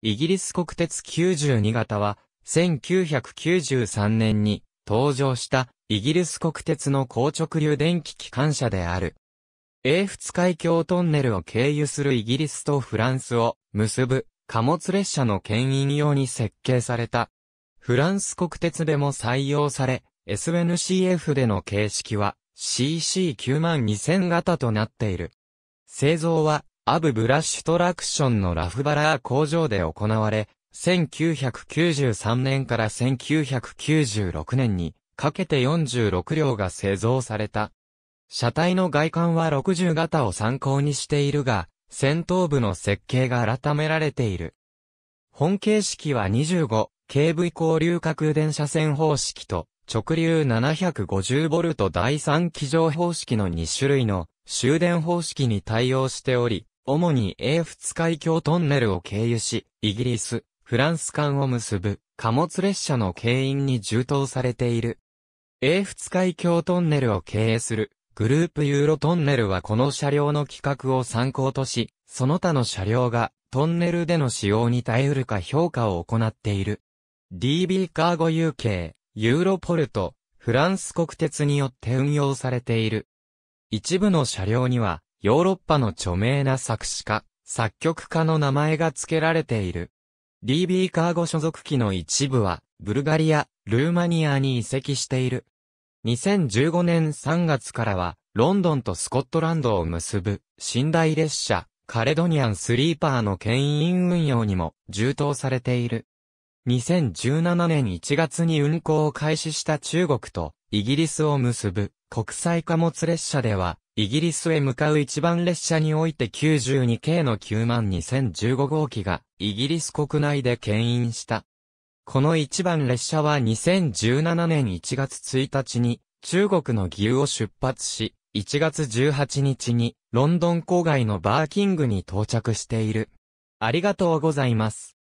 イギリス国鉄92型は、1993年に登場したイギリス国鉄の高直流電気機関車である。英仏海峡トンネルを経由するイギリスとフランスを結ぶ貨物列車の牽引用に設計された。フランス国鉄でも採用され、SNCF での形式は CC92000 型となっている。製造はアブ・ブラッシュトラクションのラフバラー工場で行われ、1993年から1996年にかけて46両が製造された。車体の外観は60型を参考にしているが、先頭部の設計が改められている。本形式は25、KV 交流角電車線方式と、直流 750V 第3機乗方式の2種類の終電方式に対応しており、主に英仏海峡トンネルを経由し、イギリス、フランス間を結ぶ貨物列車の経営に充当されている。英仏海峡トンネルを経営するグループユーロトンネルはこの車両の規格を参考とし、その他の車両がトンネルでの使用に耐えうるか評価を行っている。DB カーゴ UK、ユーロポルト、フランス国鉄によって運用されている。一部の車両にはヨーロッパの著名な作詞家、作曲家の名前が付けられている。DB カーゴ所属機の一部は、ブルガリア、ルーマニアに移籍している。2015年3月からは、ロンドンとスコットランドを結ぶ、寝台列車、カレドニアンスリーパーの牽引運用にも、充当されている。2017年1月に運行を開始した中国と、イギリスを結ぶ国際貨物列車では、イギリスへ向かう一番列車において92系の92015号機がイギリス国内で牽引した。この一番列車は2017年1月1日に中国の義勇を出発し、1月18日にロンドン郊外のバーキングに到着している。ありがとうございます。